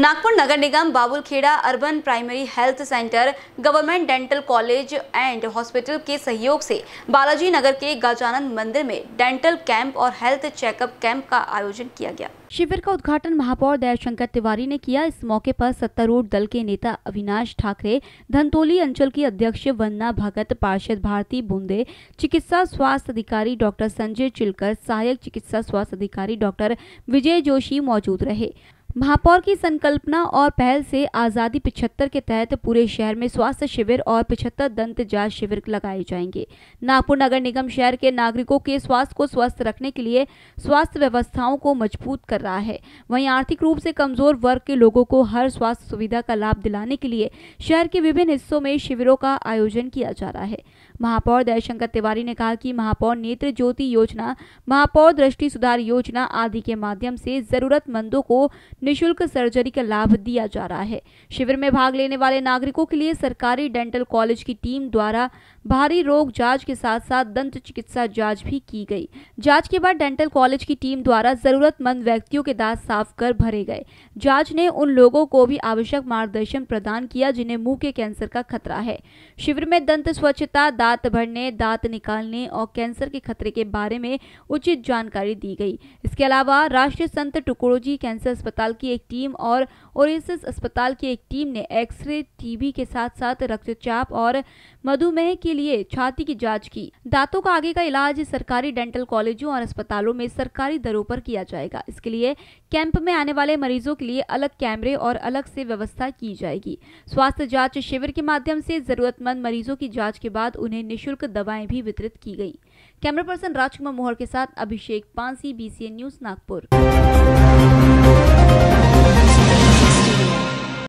Nagpur Nagar Nigam Babulkheda urban primary health centre government dental college and hospital के सहयोग से बालाजी नगर के गजानंद मंदिर में डेंटल कैंप और हेल्थ चेकअप कैंप का आयोजन किया गया शिविर का उद्घाटन महापौर दयाशंकर तिवारी ने किया इस मौके पर सत्तारूढ़ दल के नेता अविनाश ठाकरे धनतोली अंचल की अध्यक्ष वन्ना भगत पार्षद भारती बुंदे चिकित्सा स्वास्थ्य अधिकारी डॉक्टर संजय चिलकर सहायक चिकित्सा स्वास्थ्य अधिकारी डॉक्टर विजय जोशी मौजूद रहे महापौर की संकल्पना और पहल से आज़ादी पिछहत्तर के तहत पूरे शहर में स्वास्थ्य शिविर और पिछहत्तर दंत जांच शिविर लगाए जाएंगे नागपुर नगर निगम शहर के नागरिकों के स्वास्थ्य को स्वस्थ रखने के लिए स्वास्थ्य व्यवस्थाओं को मजबूत कर रहा है वहीं आर्थिक रूप से कमजोर वर्ग के लोगों को हर स्वास्थ्य सुविधा का लाभ दिलाने के लिए शहर के विभिन्न हिस्सों में शिविरों का आयोजन किया जा रहा है महापौर दयाशंकर तिवारी ने कहा कि महापौर नेत्र ज्योति योजना महापौर दृष्टि सुधार योजना आदि के माध्यम से जरूरतमंदों को निशुल्क सर्जरी का लाभ दिया जा रहा है शिविर में भाग लेने वाले नागरिकों के लिए सरकारी डेंटल कॉलेज की टीम द्वारा भारी रोग जांच के साथ साथ दंत चिकित्सा जांच भी की गई जांच के बाद डेंटल कॉलेज की टीम द्वारा जरूरतमंद व्यक्तियों के दांत साफ कर भरे गए जांच ने उन लोगों को भी आवश्यक मार्गदर्शन प्रदान किया जिन्हें मुंह के कैंसर का खतरा है शिविर में दंत स्वच्छता दांत भरने दांत निकालने और कैंसर के खतरे के बारे में उचित जानकारी दी गई इसके अलावा राष्ट्रीय संत टुकड़ोजी कैंसर अस्पताल की एक टीम और ओरिस अस्पताल की एक टीम ने एक्सरे टीबी के साथ साथ रक्तचाप और मधुमेह की लिए छाती की जाँच की दांतों का आगे का इलाज सरकारी डेंटल कॉलेजों और अस्पतालों में सरकारी दरों पर किया जाएगा इसके लिए कैंप में आने वाले मरीजों के लिए अलग कैमरे और अलग से व्यवस्था की जाएगी स्वास्थ्य जाँच शिविर के माध्यम से जरूरतमंद मरीजों की जाँच के बाद उन्हें निःशुल्क दवाएं भी वितरित की गयी कैमरा पर्सन राजकुमार मोहर के साथ अभिषेक पांसी बी न्यूज नागपुर